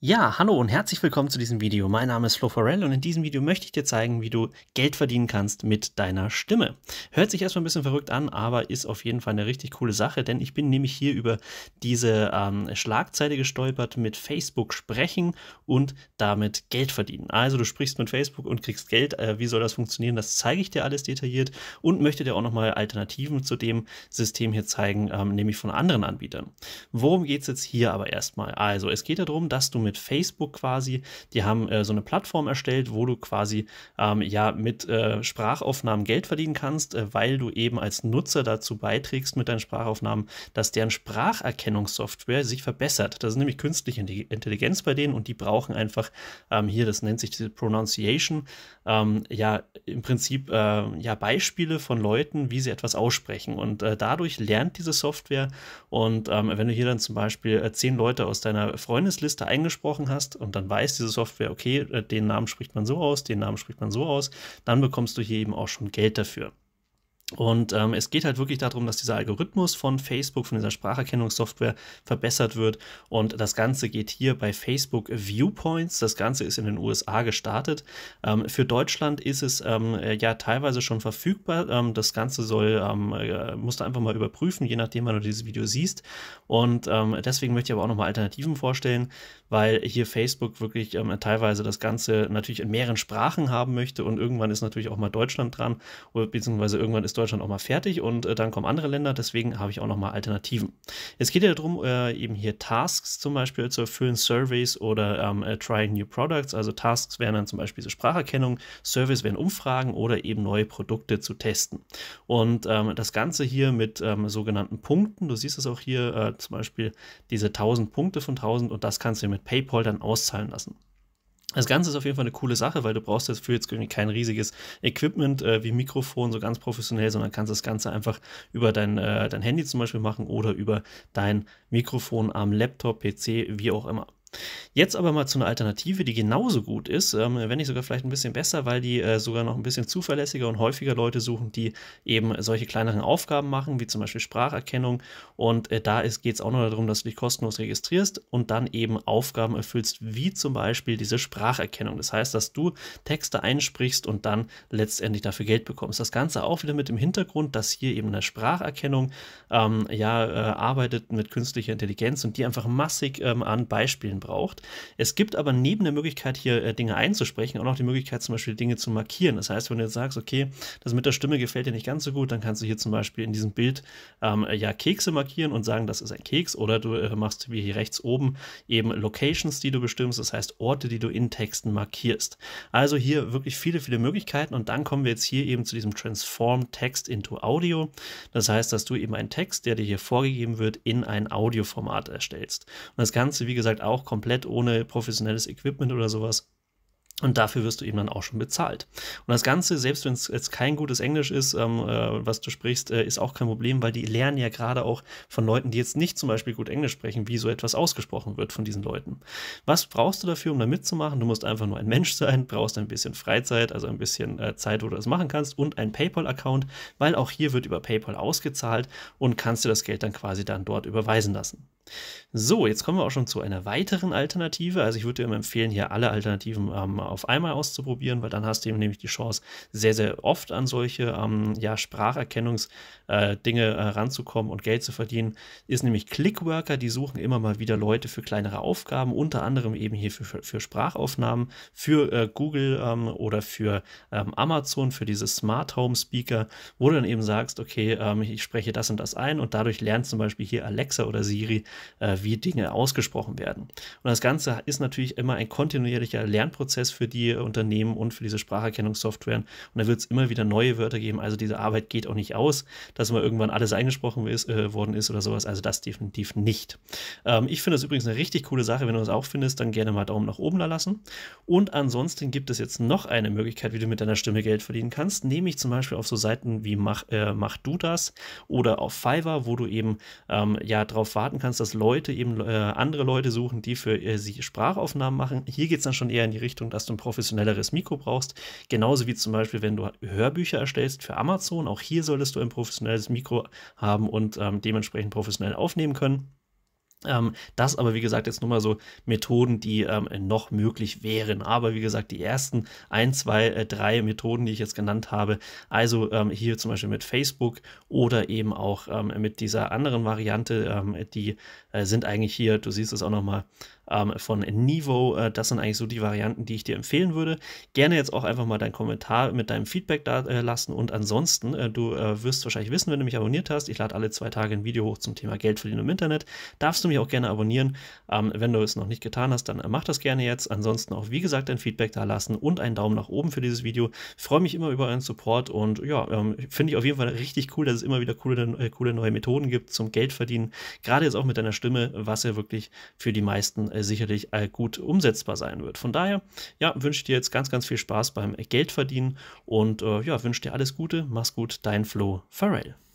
Ja, hallo und herzlich willkommen zu diesem Video. Mein Name ist Flo Forell und in diesem Video möchte ich dir zeigen, wie du Geld verdienen kannst mit deiner Stimme. Hört sich erstmal ein bisschen verrückt an, aber ist auf jeden Fall eine richtig coole Sache, denn ich bin nämlich hier über diese ähm, Schlagzeile gestolpert mit Facebook sprechen und damit Geld verdienen. Also du sprichst mit Facebook und kriegst Geld. Äh, wie soll das funktionieren? Das zeige ich dir alles detailliert und möchte dir auch nochmal Alternativen zu dem System hier zeigen, ähm, nämlich von anderen Anbietern. Worum geht es jetzt hier aber erstmal? Also es geht darum, dass du mit mit Facebook quasi. Die haben äh, so eine Plattform erstellt, wo du quasi ähm, ja mit äh, Sprachaufnahmen Geld verdienen kannst, äh, weil du eben als Nutzer dazu beiträgst mit deinen Sprachaufnahmen, dass deren Spracherkennungssoftware sich verbessert. Das ist nämlich künstliche Intelligenz bei denen und die brauchen einfach ähm, hier, das nennt sich diese Pronunciation, ähm, ja im Prinzip ähm, ja Beispiele von Leuten, wie sie etwas aussprechen und äh, dadurch lernt diese Software und ähm, wenn du hier dann zum Beispiel äh, zehn Leute aus deiner Freundesliste eingesprochen ausgesprochen hast und dann weiß diese Software, okay, äh, den Namen spricht man so aus, den Namen spricht man so aus, dann bekommst du hier eben auch schon Geld dafür. Und ähm, es geht halt wirklich darum, dass dieser Algorithmus von Facebook, von dieser Spracherkennungssoftware verbessert wird. Und das Ganze geht hier bei Facebook Viewpoints. Das Ganze ist in den USA gestartet. Ähm, für Deutschland ist es ähm, äh, ja teilweise schon verfügbar. Ähm, das Ganze soll, ähm, äh, musst du einfach mal überprüfen, je nachdem, wann du dieses Video siehst. Und ähm, deswegen möchte ich aber auch nochmal Alternativen vorstellen, weil hier Facebook wirklich teilweise das Ganze natürlich in mehreren Sprachen haben möchte. Und irgendwann ist natürlich auch mal Deutschland dran, beziehungsweise irgendwann ist Deutschland auch mal fertig und äh, dann kommen andere Länder. Deswegen habe ich auch nochmal Alternativen. Es geht ja darum, äh, eben hier Tasks zum Beispiel zu erfüllen, Surveys oder ähm, äh, Trying New Products. Also Tasks wären dann zum Beispiel so Spracherkennung, Surveys wären Umfragen oder eben neue Produkte zu testen. Und ähm, das Ganze hier mit ähm, sogenannten Punkten. Du siehst es auch hier äh, zum Beispiel diese 1000 Punkte von 1000 und das kannst du mit PayPal dann auszahlen lassen. Das Ganze ist auf jeden Fall eine coole Sache, weil du brauchst dafür jetzt irgendwie kein riesiges Equipment äh, wie Mikrofon, so ganz professionell, sondern kannst das Ganze einfach über dein, äh, dein Handy zum Beispiel machen oder über dein Mikrofon am Laptop, PC, wie auch immer. Jetzt aber mal zu einer Alternative, die genauso gut ist, ähm, wenn nicht sogar vielleicht ein bisschen besser, weil die äh, sogar noch ein bisschen zuverlässiger und häufiger Leute suchen, die eben solche kleineren Aufgaben machen, wie zum Beispiel Spracherkennung. Und äh, da geht es auch noch darum, dass du dich kostenlos registrierst und dann eben Aufgaben erfüllst, wie zum Beispiel diese Spracherkennung. Das heißt, dass du Texte einsprichst und dann letztendlich dafür Geld bekommst. Das Ganze auch wieder mit dem Hintergrund, dass hier eben eine Spracherkennung ähm, ja äh, arbeitet mit künstlicher Intelligenz und die einfach massig ähm, an Beispielen braucht. Es gibt aber neben der Möglichkeit, hier äh, Dinge einzusprechen, auch noch die Möglichkeit, zum Beispiel Dinge zu markieren. Das heißt, wenn du jetzt sagst, okay, das mit der Stimme gefällt dir nicht ganz so gut, dann kannst du hier zum Beispiel in diesem Bild ähm, äh, ja Kekse markieren und sagen, das ist ein Keks. Oder du äh, machst wie hier rechts oben eben Locations, die du bestimmst, das heißt Orte, die du in Texten markierst. Also hier wirklich viele, viele Möglichkeiten. Und dann kommen wir jetzt hier eben zu diesem Transform Text into Audio. Das heißt, dass du eben einen Text, der dir hier vorgegeben wird, in ein Audioformat erstellst. Und das Ganze, wie gesagt, auch komplett ohne ohne professionelles Equipment oder sowas. Und dafür wirst du eben dann auch schon bezahlt. Und das Ganze, selbst wenn es jetzt kein gutes Englisch ist, ähm, äh, was du sprichst, äh, ist auch kein Problem, weil die lernen ja gerade auch von Leuten, die jetzt nicht zum Beispiel gut Englisch sprechen, wie so etwas ausgesprochen wird von diesen Leuten. Was brauchst du dafür, um da mitzumachen? Du musst einfach nur ein Mensch sein, brauchst ein bisschen Freizeit, also ein bisschen äh, Zeit, wo du das machen kannst und ein PayPal-Account, weil auch hier wird über PayPal ausgezahlt und kannst dir das Geld dann quasi dann dort überweisen lassen. So, jetzt kommen wir auch schon zu einer weiteren Alternative. Also ich würde dir immer empfehlen, hier alle Alternativen ähm, auf einmal auszuprobieren, weil dann hast du eben nämlich die Chance, sehr, sehr oft an solche ähm, ja, Spracherkennungsdinge äh, äh, ranzukommen und Geld zu verdienen. Ist nämlich Clickworker, die suchen immer mal wieder Leute für kleinere Aufgaben, unter anderem eben hier für, für, Sprachaufnahmen, für äh, Google ähm, oder für ähm, Amazon, für diese Smart Home Speaker, wo du dann eben sagst, okay, ähm, ich spreche das und das ein und dadurch lernt zum Beispiel hier Alexa oder Siri, äh, wie Dinge ausgesprochen werden. Und das Ganze ist natürlich immer ein kontinuierlicher Lernprozess für die Unternehmen und für diese Spracherkennungssoftware. Und da wird es immer wieder neue Wörter geben. Also diese Arbeit geht auch nicht aus, dass mal irgendwann alles eingesprochen ist, äh, worden ist oder sowas. Also das definitiv nicht. Ähm, ich finde das übrigens eine richtig coole Sache. Wenn du das auch findest, dann gerne mal Daumen nach oben da lassen. Und ansonsten gibt es jetzt noch eine Möglichkeit, wie du mit deiner Stimme Geld verdienen kannst, nämlich zum Beispiel auf so Seiten wie Mach, äh, Mach du das oder auf Fiverr, wo du eben ähm, ja darauf warten kannst, dass dass Leute eben äh, andere Leute suchen, die für äh, sie Sprachaufnahmen machen. Hier geht es dann schon eher in die Richtung, dass du ein professionelleres Mikro brauchst. Genauso wie zum Beispiel, wenn du Hörbücher erstellst für Amazon. Auch hier solltest du ein professionelles Mikro haben und ähm, dementsprechend professionell aufnehmen können. Ähm, das aber, wie gesagt, jetzt nur mal so Methoden, die ähm, noch möglich wären. Aber wie gesagt, die ersten ein, zwei, äh, drei Methoden, die ich jetzt genannt habe, also ähm, hier zum Beispiel mit Facebook oder eben auch ähm, mit dieser anderen Variante, ähm, die äh, sind eigentlich hier, du siehst es auch nochmal, ähm, von Nivo. Äh, das sind eigentlich so die Varianten, die ich dir empfehlen würde. Gerne jetzt auch einfach mal deinen Kommentar mit deinem Feedback da äh, lassen und ansonsten, äh, du wirst wahrscheinlich wissen, wenn du mich abonniert hast, ich lade alle zwei Tage ein Video hoch zum Thema Geld verdienen im Internet, darfst du du mich auch gerne abonnieren. Ähm, wenn du es noch nicht getan hast, dann äh, mach das gerne jetzt. Ansonsten auch, wie gesagt, dein Feedback da lassen und einen Daumen nach oben für dieses Video. Ich freue mich immer über euren Support und ja, ähm, finde ich auf jeden Fall richtig cool, dass es immer wieder coole, äh, coole neue Methoden gibt zum Geldverdienen. Gerade jetzt auch mit deiner Stimme, was ja wirklich für die meisten äh, sicherlich äh, gut umsetzbar sein wird. Von daher, ja, wünsche dir jetzt ganz, ganz viel Spaß beim Geldverdienen und äh, ja, wünsche dir alles Gute. Mach's gut, dein Flo Farrell.